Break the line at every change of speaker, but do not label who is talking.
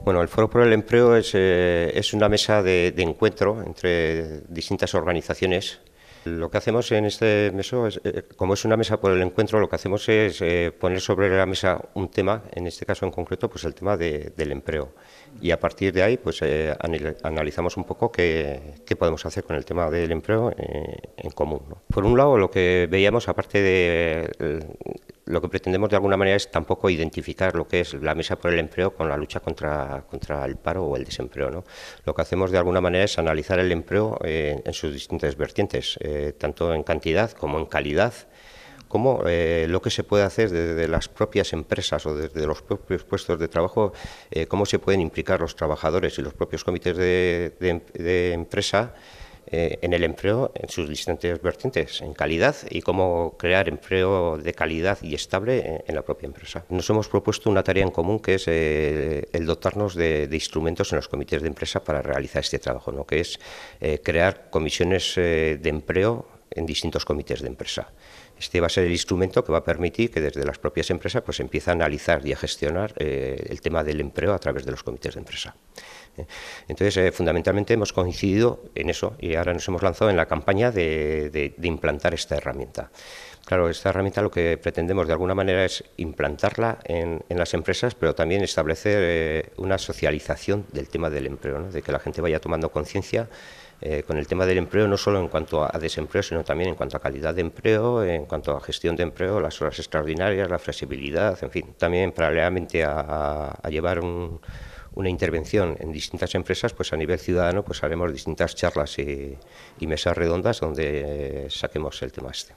Bueno, el Foro por el Empleo es, eh, es una mesa de, encuentro entre distintas organizaciones. Lo que hacemos en este meso, es, eh, como es una mesa por el encuentro, lo que hacemos es eh, poner sobre la mesa un tema, en este caso en concreto, pues el tema del empleo. Y a partir de ahí, pues analizamos un poco qué, qué, podemos hacer con el tema del empleo en común. Por un lado, lo que veíamos, aparte de lo que pretendemos de alguna manera es tampoco identificar lo que es la mesa por el empleo con la lucha contra, contra el paro o el desempleo. ¿no? Lo que hacemos de alguna manera es analizar el empleo eh, en sus distintas vertientes, eh, tanto en cantidad como en calidad, como eh, lo que se puede hacer desde las propias empresas o desde los propios puestos de trabajo, cómo se pueden implicar los trabajadores y los propios comités de empresa eh, en el empleo en sus distintas vertientes, en calidad y cómo crear empleo de calidad y estable en, la propia empresa. Nos hemos propuesto una tarea en común que es eh, el dotarnos de, instrumentos en los comités de empresa para realizar este trabajo, que es eh, crear comisiones de empleo en distintos comités de empresa. Este va a ser el instrumento que va a permitir que desde las propias empresas pues empiece a analizar y a gestionar el tema del empleo a través de los comités de empresa. ¿eh? Entonces, eh, fundamentalmente hemos coincidido en eso y ahora nos hemos lanzado en la campaña de, implantar esta herramienta. Claro, esta herramienta lo que pretendemos de alguna manera es implantarla en, las empresas, pero también establecer eh, una socialización del tema del empleo, de que la gente vaya tomando conciencia con el tema del empleo, no solo en cuanto a, desempleo, sino también en cuanto a calidad de empleo, en cuanto a gestión de empleo, las horas extraordinarias, la flexibilidad, en fin, también paralelamente a llevar un una intervención en distintas empresas, pues a nivel ciudadano pues haremos distintas charlas y, mesas redondas donde eh, saquemos el tema este.